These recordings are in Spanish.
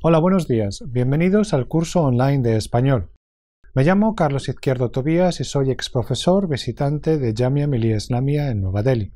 Hola, buenos días. Bienvenidos al curso online de español. Me llamo Carlos Izquierdo Tobías y soy ex profesor visitante de Jamia Mili Islamia en Nueva Delhi.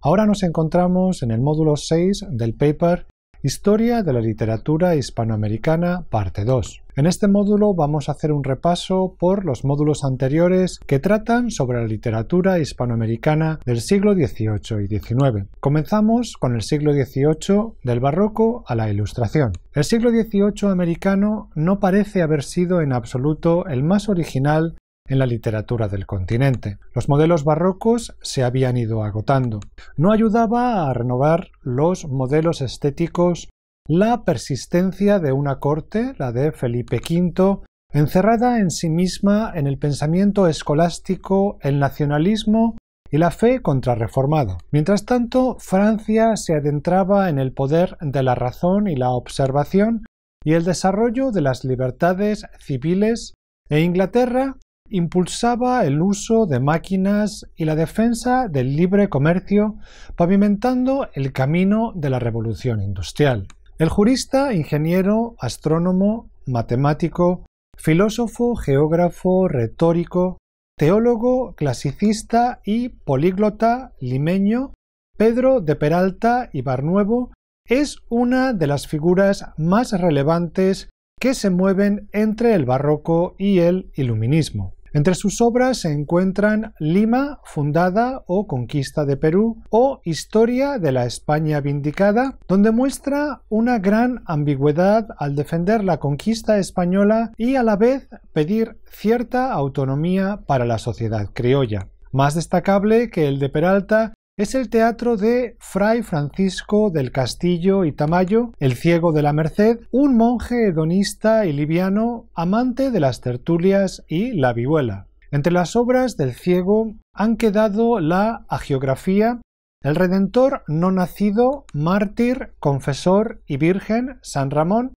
Ahora nos encontramos en el módulo 6 del paper Historia de la literatura hispanoamericana, parte 2. En este módulo vamos a hacer un repaso por los módulos anteriores que tratan sobre la literatura hispanoamericana del siglo XVIII y XIX. Comenzamos con el siglo XVIII del barroco a la ilustración. El siglo XVIII americano no parece haber sido en absoluto el más original en la literatura del continente. Los modelos barrocos se habían ido agotando. No ayudaba a renovar los modelos estéticos la persistencia de una corte, la de Felipe V, encerrada en sí misma en el pensamiento escolástico, el nacionalismo y la fe contrarreformada. Mientras tanto, Francia se adentraba en el poder de la razón y la observación y el desarrollo de las libertades civiles, e Inglaterra Impulsaba el uso de máquinas y la defensa del libre comercio, pavimentando el camino de la revolución industrial. El jurista, ingeniero, astrónomo, matemático, filósofo, geógrafo, retórico, teólogo, clasicista y políglota limeño, Pedro de Peralta y Barnuevo es una de las figuras más relevantes que se mueven entre el barroco y el iluminismo. Entre sus obras se encuentran Lima, fundada o conquista de Perú, o Historia de la España vindicada, donde muestra una gran ambigüedad al defender la conquista española y a la vez pedir cierta autonomía para la sociedad criolla. Más destacable que el de Peralta es el teatro de Fray Francisco del Castillo y Tamayo, el ciego de la Merced, un monje hedonista y liviano, amante de las tertulias y la vihuela. Entre las obras del ciego han quedado la agiografía, el Redentor no nacido, mártir, confesor y virgen, San Ramón,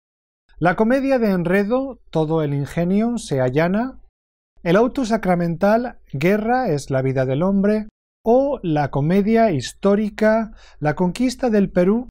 la comedia de enredo, todo el ingenio se allana, el auto sacramental, guerra es la vida del hombre, o la comedia histórica La conquista del Perú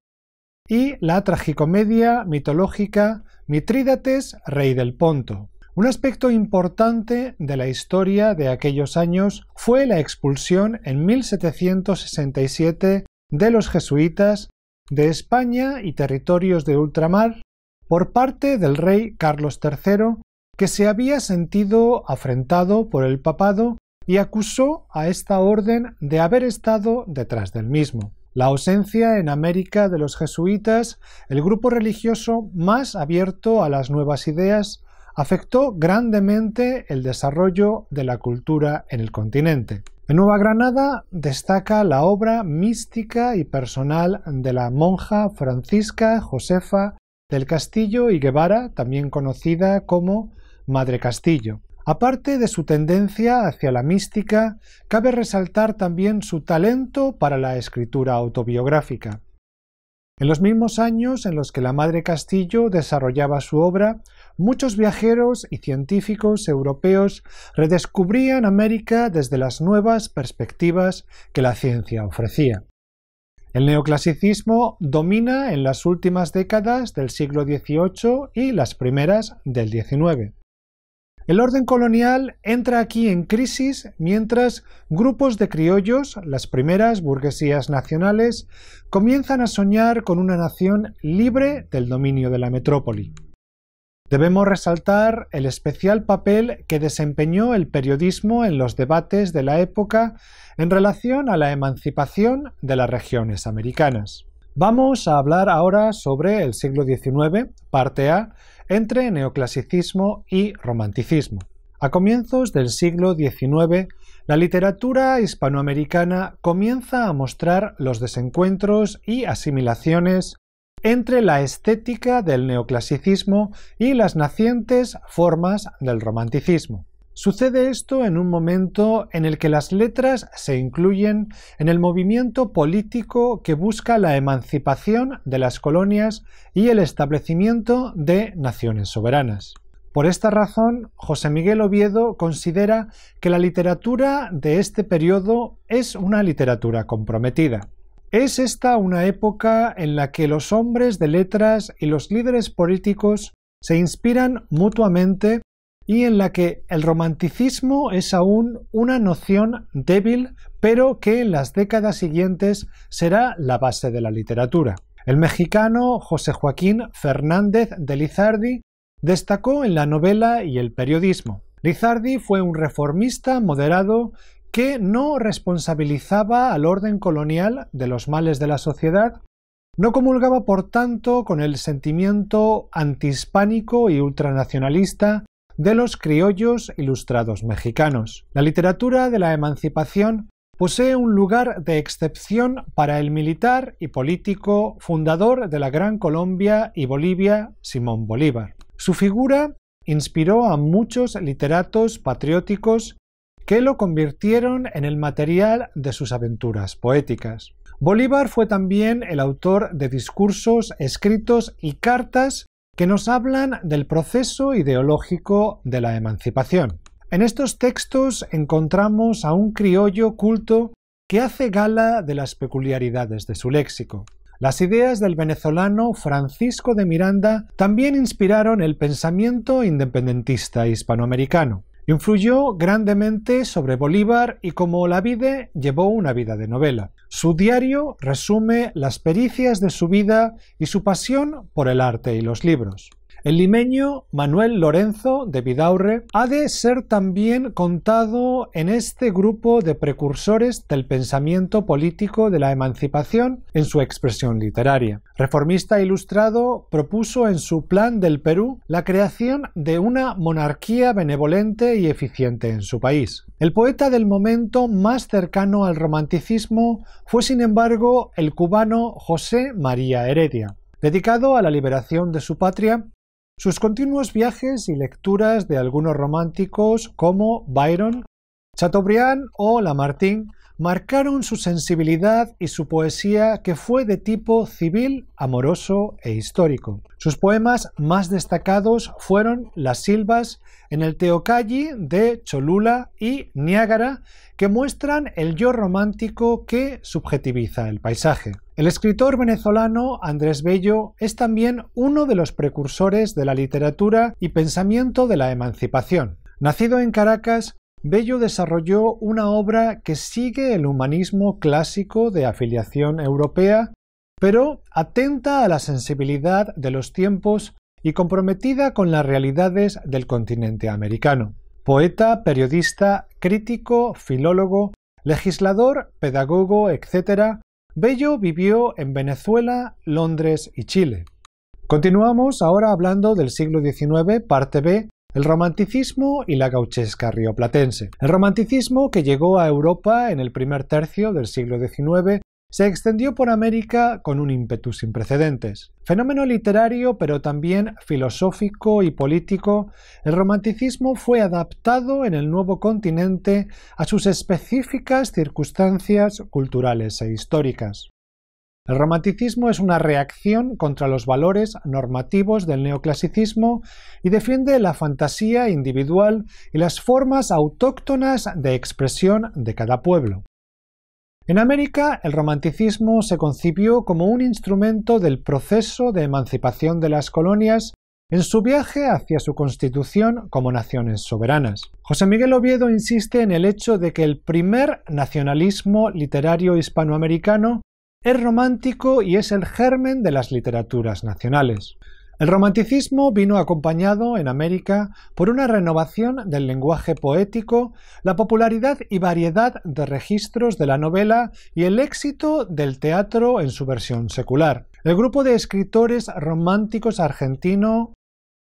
y la tragicomedia mitológica Mitrídates, rey del Ponto. Un aspecto importante de la historia de aquellos años fue la expulsión en 1767 de los jesuitas de España y territorios de ultramar por parte del rey Carlos III, que se había sentido afrentado por el papado y acusó a esta orden de haber estado detrás del mismo. La ausencia en América de los jesuitas, el grupo religioso más abierto a las nuevas ideas, afectó grandemente el desarrollo de la cultura en el continente. En Nueva Granada destaca la obra mística y personal de la monja Francisca Josefa del Castillo y Guevara, también conocida como Madre Castillo. Aparte de su tendencia hacia la mística, cabe resaltar también su talento para la escritura autobiográfica. En los mismos años en los que la Madre Castillo desarrollaba su obra, muchos viajeros y científicos europeos redescubrían América desde las nuevas perspectivas que la ciencia ofrecía. El neoclasicismo domina en las últimas décadas del siglo XVIII y las primeras del XIX. El orden colonial entra aquí en crisis mientras grupos de criollos, las primeras burguesías nacionales, comienzan a soñar con una nación libre del dominio de la metrópoli. Debemos resaltar el especial papel que desempeñó el periodismo en los debates de la época en relación a la emancipación de las regiones americanas. Vamos a hablar ahora sobre el siglo XIX, parte A, entre neoclasicismo y romanticismo. A comienzos del siglo XIX, la literatura hispanoamericana comienza a mostrar los desencuentros y asimilaciones entre la estética del neoclasicismo y las nacientes formas del romanticismo. Sucede esto en un momento en el que las letras se incluyen en el movimiento político que busca la emancipación de las colonias y el establecimiento de naciones soberanas. Por esta razón, José Miguel Oviedo considera que la literatura de este periodo es una literatura comprometida. Es esta una época en la que los hombres de letras y los líderes políticos se inspiran mutuamente y en la que el romanticismo es aún una noción débil, pero que en las décadas siguientes será la base de la literatura. El mexicano José Joaquín Fernández de Lizardi destacó en la novela y el periodismo. Lizardi fue un reformista moderado que no responsabilizaba al orden colonial de los males de la sociedad, no comulgaba por tanto con el sentimiento antihispánico y ultranacionalista de los criollos ilustrados mexicanos. La literatura de la emancipación posee un lugar de excepción para el militar y político fundador de la Gran Colombia y Bolivia, Simón Bolívar. Su figura inspiró a muchos literatos patrióticos que lo convirtieron en el material de sus aventuras poéticas. Bolívar fue también el autor de discursos, escritos y cartas que nos hablan del proceso ideológico de la emancipación. En estos textos encontramos a un criollo culto que hace gala de las peculiaridades de su léxico. Las ideas del venezolano Francisco de Miranda también inspiraron el pensamiento independentista hispanoamericano. Influyó grandemente sobre Bolívar y como la vide llevó una vida de novela. Su diario resume las pericias de su vida y su pasión por el arte y los libros. El limeño Manuel Lorenzo de Vidaurre ha de ser también contado en este grupo de precursores del pensamiento político de la emancipación en su expresión literaria. Reformista ilustrado propuso en su Plan del Perú la creación de una monarquía benevolente y eficiente en su país. El poeta del momento más cercano al romanticismo fue sin embargo el cubano José María Heredia. Dedicado a la liberación de su patria, sus continuos viajes y lecturas de algunos románticos como Byron, Chateaubriand o Lamartine marcaron su sensibilidad y su poesía que fue de tipo civil, amoroso e histórico. Sus poemas más destacados fueron Las Silvas en el Teocalli de Cholula y Niágara, que muestran el yo romántico que subjetiviza el paisaje. El escritor venezolano Andrés Bello es también uno de los precursores de la literatura y pensamiento de la emancipación. Nacido en Caracas, Bello desarrolló una obra que sigue el humanismo clásico de afiliación europea, pero atenta a la sensibilidad de los tiempos y comprometida con las realidades del continente americano. Poeta, periodista, crítico, filólogo, legislador, pedagogo, etc., Bello vivió en Venezuela, Londres y Chile. Continuamos ahora hablando del siglo XIX, parte B, el romanticismo y la gauchesca rioplatense. El romanticismo, que llegó a Europa en el primer tercio del siglo XIX, se extendió por América con un ímpetu sin precedentes. Fenómeno literario, pero también filosófico y político, el romanticismo fue adaptado en el nuevo continente a sus específicas circunstancias culturales e históricas. El romanticismo es una reacción contra los valores normativos del neoclasicismo y defiende la fantasía individual y las formas autóctonas de expresión de cada pueblo. En América, el romanticismo se concibió como un instrumento del proceso de emancipación de las colonias en su viaje hacia su constitución como naciones soberanas. José Miguel Oviedo insiste en el hecho de que el primer nacionalismo literario hispanoamericano es romántico y es el germen de las literaturas nacionales. El romanticismo vino acompañado en América por una renovación del lenguaje poético, la popularidad y variedad de registros de la novela y el éxito del teatro en su versión secular. El grupo de escritores románticos argentino,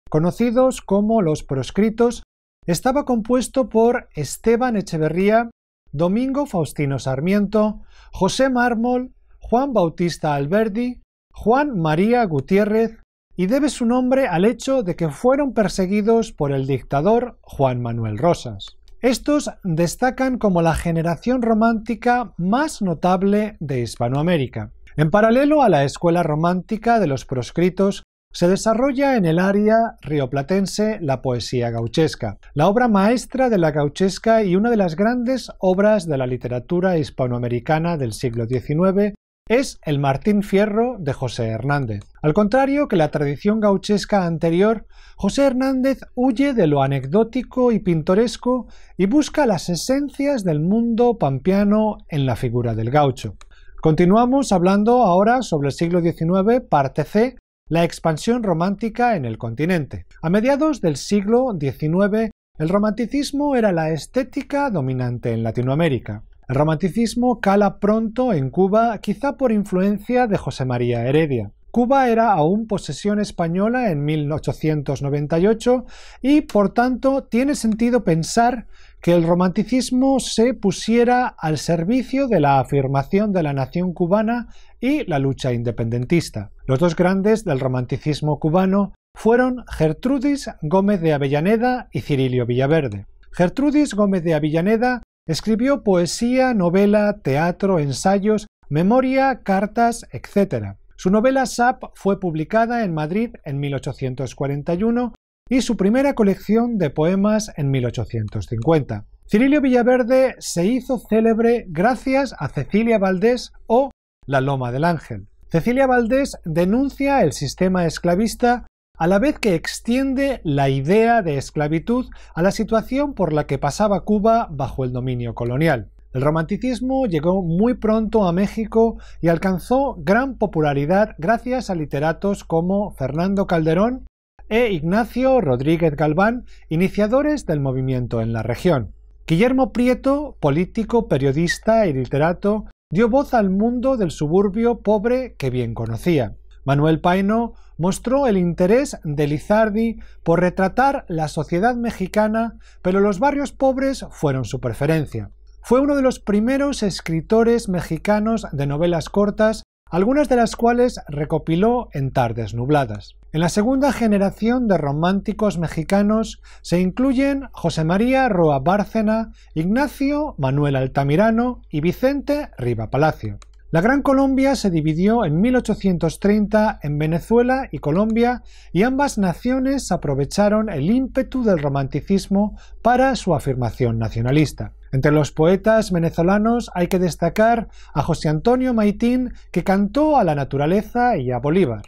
conocidos como los proscritos, estaba compuesto por Esteban Echeverría, Domingo Faustino Sarmiento, José Mármol, Juan Bautista Alberdi, Juan María Gutiérrez y debe su nombre al hecho de que fueron perseguidos por el dictador Juan Manuel Rosas. Estos destacan como la generación romántica más notable de Hispanoamérica. En paralelo a la escuela romántica de los proscritos, se desarrolla en el área rioplatense la poesía gauchesca, la obra maestra de la gauchesca y una de las grandes obras de la literatura hispanoamericana del siglo XIX es el Martín Fierro de José Hernández. Al contrario que la tradición gauchesca anterior, José Hernández huye de lo anecdótico y pintoresco y busca las esencias del mundo pampeano en la figura del gaucho. Continuamos hablando ahora sobre el siglo XIX, parte C, la expansión romántica en el continente. A mediados del siglo XIX, el romanticismo era la estética dominante en Latinoamérica. El romanticismo cala pronto en Cuba, quizá por influencia de José María Heredia. Cuba era aún posesión española en 1898 y, por tanto, tiene sentido pensar que el romanticismo se pusiera al servicio de la afirmación de la nación cubana y la lucha independentista. Los dos grandes del romanticismo cubano fueron Gertrudis Gómez de Avellaneda y Cirilio Villaverde. Gertrudis Gómez de Avellaneda Escribió poesía, novela, teatro, ensayos, memoria, cartas, etc. Su novela SAP fue publicada en Madrid en 1841 y su primera colección de poemas en 1850. Cirilio Villaverde se hizo célebre gracias a Cecilia Valdés o La Loma del Ángel. Cecilia Valdés denuncia el sistema esclavista a la vez que extiende la idea de esclavitud a la situación por la que pasaba Cuba bajo el dominio colonial. El romanticismo llegó muy pronto a México y alcanzó gran popularidad gracias a literatos como Fernando Calderón e Ignacio Rodríguez Galván, iniciadores del movimiento en la región. Guillermo Prieto, político, periodista y literato, dio voz al mundo del suburbio pobre que bien conocía. Manuel Paino mostró el interés de Lizardi por retratar la sociedad mexicana, pero los barrios pobres fueron su preferencia. Fue uno de los primeros escritores mexicanos de novelas cortas, algunas de las cuales recopiló en Tardes Nubladas. En la segunda generación de románticos mexicanos se incluyen José María Roa Bárcena, Ignacio Manuel Altamirano y Vicente Riva Palacio. La Gran Colombia se dividió en 1830 en Venezuela y Colombia y ambas naciones aprovecharon el ímpetu del romanticismo para su afirmación nacionalista. Entre los poetas venezolanos hay que destacar a José Antonio Maitín, que cantó a la naturaleza y a Bolívar.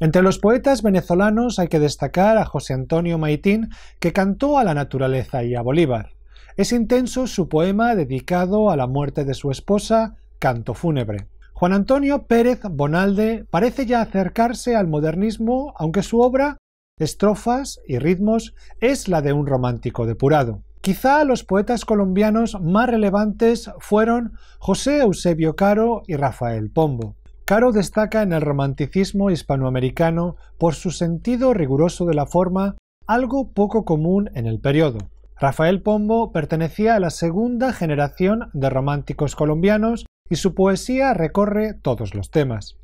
Entre los poetas venezolanos hay que destacar a José Antonio Maitín, que cantó a la naturaleza y a Bolívar. Es intenso su poema dedicado a la muerte de su esposa, Canto fúnebre. Juan Antonio Pérez Bonalde parece ya acercarse al modernismo, aunque su obra, estrofas y ritmos, es la de un romántico depurado. Quizá los poetas colombianos más relevantes fueron José Eusebio Caro y Rafael Pombo. Caro destaca en el romanticismo hispanoamericano por su sentido riguroso de la forma, algo poco común en el periodo. Rafael Pombo pertenecía a la segunda generación de románticos colombianos y su poesía recorre todos los temas.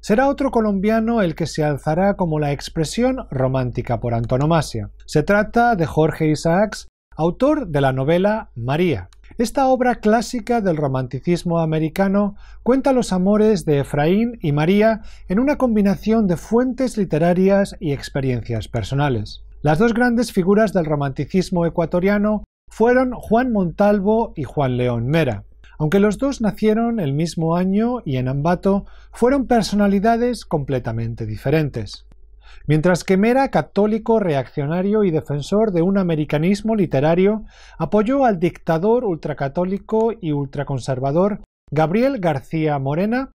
Será otro colombiano el que se alzará como la expresión romántica por antonomasia. Se trata de Jorge Isaacs, autor de la novela María. Esta obra clásica del romanticismo americano cuenta los amores de Efraín y María en una combinación de fuentes literarias y experiencias personales. Las dos grandes figuras del romanticismo ecuatoriano fueron Juan Montalvo y Juan León Mera. Aunque los dos nacieron el mismo año y en Ambato, fueron personalidades completamente diferentes. Mientras que Mera, católico, reaccionario y defensor de un americanismo literario, apoyó al dictador ultracatólico y ultraconservador Gabriel García Morena,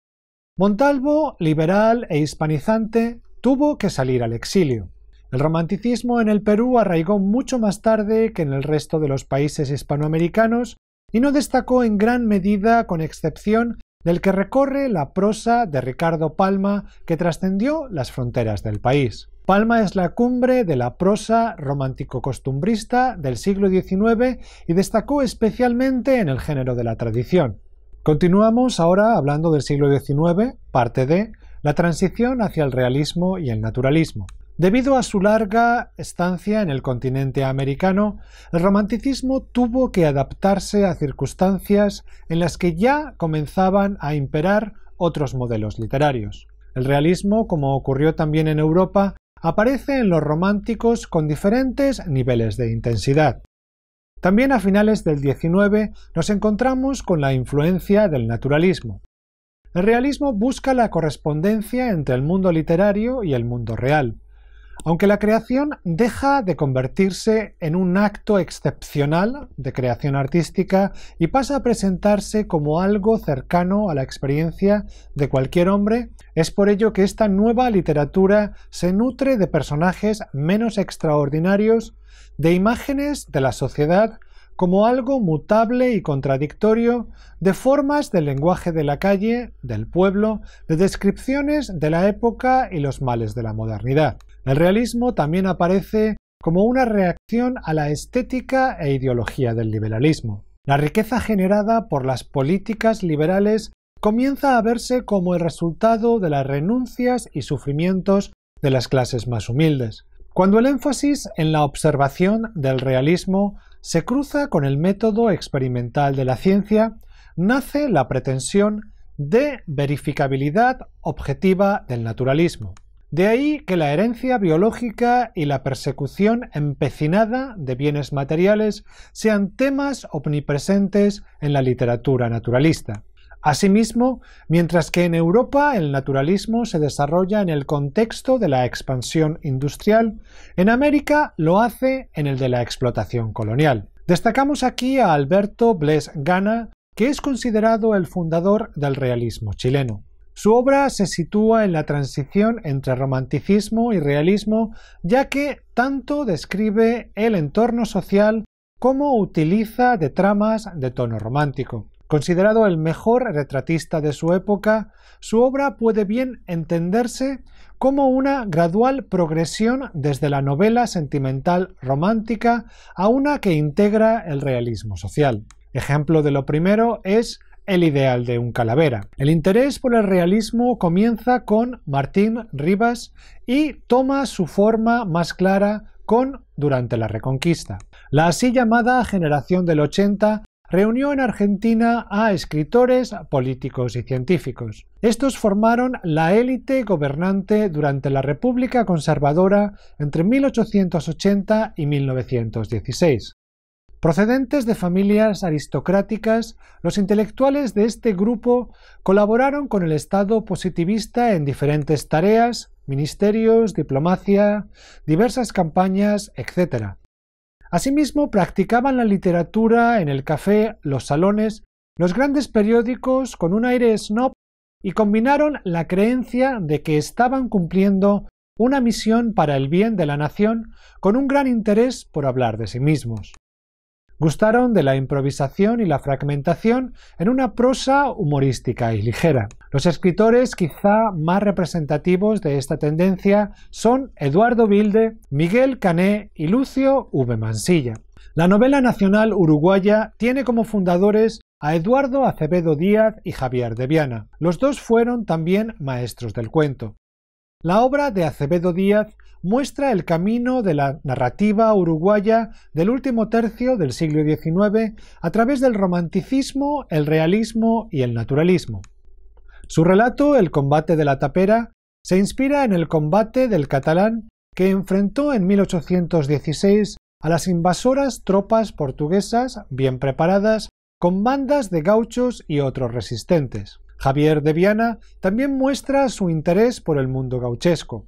Montalvo, liberal e hispanizante, tuvo que salir al exilio. El romanticismo en el Perú arraigó mucho más tarde que en el resto de los países hispanoamericanos y no destacó en gran medida con excepción del que recorre la prosa de Ricardo Palma que trascendió las fronteras del país. Palma es la cumbre de la prosa romántico-costumbrista del siglo XIX y destacó especialmente en el género de la tradición. Continuamos ahora hablando del siglo XIX, parte de la transición hacia el realismo y el naturalismo. Debido a su larga estancia en el continente americano, el romanticismo tuvo que adaptarse a circunstancias en las que ya comenzaban a imperar otros modelos literarios. El realismo, como ocurrió también en Europa, aparece en los románticos con diferentes niveles de intensidad. También a finales del XIX nos encontramos con la influencia del naturalismo. El realismo busca la correspondencia entre el mundo literario y el mundo real aunque la creación deja de convertirse en un acto excepcional de creación artística y pasa a presentarse como algo cercano a la experiencia de cualquier hombre, es por ello que esta nueva literatura se nutre de personajes menos extraordinarios, de imágenes de la sociedad como algo mutable y contradictorio de formas del lenguaje de la calle, del pueblo, de descripciones de la época y los males de la modernidad. El realismo también aparece como una reacción a la estética e ideología del liberalismo. La riqueza generada por las políticas liberales comienza a verse como el resultado de las renuncias y sufrimientos de las clases más humildes. Cuando el énfasis en la observación del realismo se cruza con el método experimental de la ciencia, nace la pretensión de verificabilidad objetiva del naturalismo. De ahí que la herencia biológica y la persecución empecinada de bienes materiales sean temas omnipresentes en la literatura naturalista. Asimismo, mientras que en Europa el naturalismo se desarrolla en el contexto de la expansión industrial, en América lo hace en el de la explotación colonial. Destacamos aquí a Alberto Blest Gana, que es considerado el fundador del realismo chileno. Su obra se sitúa en la transición entre romanticismo y realismo, ya que tanto describe el entorno social como utiliza de tramas de tono romántico. Considerado el mejor retratista de su época, su obra puede bien entenderse como una gradual progresión desde la novela sentimental romántica a una que integra el realismo social. Ejemplo de lo primero es el ideal de un calavera. El interés por el realismo comienza con Martín Rivas y toma su forma más clara con Durante la Reconquista. La así llamada generación del 80 reunió en Argentina a escritores, políticos y científicos. Estos formaron la élite gobernante durante la República Conservadora entre 1880 y 1916. Procedentes de familias aristocráticas, los intelectuales de este grupo colaboraron con el Estado positivista en diferentes tareas, ministerios, diplomacia, diversas campañas, etc. Asimismo, practicaban la literatura en el café, los salones, los grandes periódicos con un aire snob y combinaron la creencia de que estaban cumpliendo una misión para el bien de la nación con un gran interés por hablar de sí mismos. Gustaron de la improvisación y la fragmentación en una prosa humorística y ligera. Los escritores quizá más representativos de esta tendencia son Eduardo Vilde, Miguel Cané y Lucio V. Mansilla. La novela nacional uruguaya tiene como fundadores a Eduardo Acevedo Díaz y Javier de Viana. Los dos fueron también maestros del cuento. La obra de Acevedo Díaz muestra el camino de la narrativa uruguaya del último tercio del siglo XIX a través del romanticismo, el realismo y el naturalismo. Su relato, El combate de la tapera, se inspira en el combate del catalán que enfrentó en 1816 a las invasoras tropas portuguesas bien preparadas con bandas de gauchos y otros resistentes. Javier de Viana también muestra su interés por el mundo gauchesco.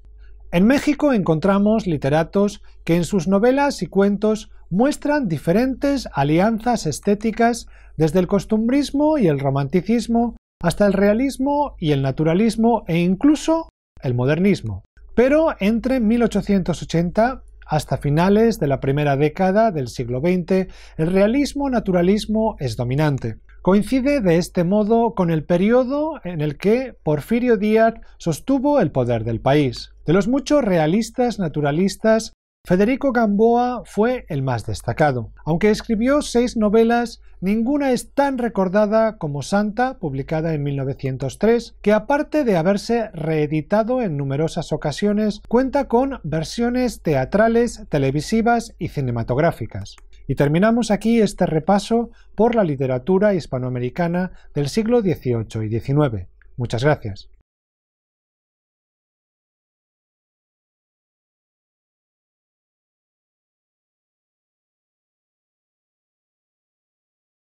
En México encontramos literatos que en sus novelas y cuentos muestran diferentes alianzas estéticas desde el costumbrismo y el romanticismo hasta el realismo y el naturalismo e incluso el modernismo. Pero entre 1880 hasta finales de la primera década del siglo XX, el realismo-naturalismo es dominante. Coincide de este modo con el periodo en el que Porfirio Díaz sostuvo el poder del país. De los muchos realistas naturalistas Federico Gamboa fue el más destacado. Aunque escribió seis novelas, ninguna es tan recordada como Santa, publicada en 1903, que aparte de haberse reeditado en numerosas ocasiones, cuenta con versiones teatrales, televisivas y cinematográficas. Y terminamos aquí este repaso por la literatura hispanoamericana del siglo XVIII y XIX. Muchas gracias.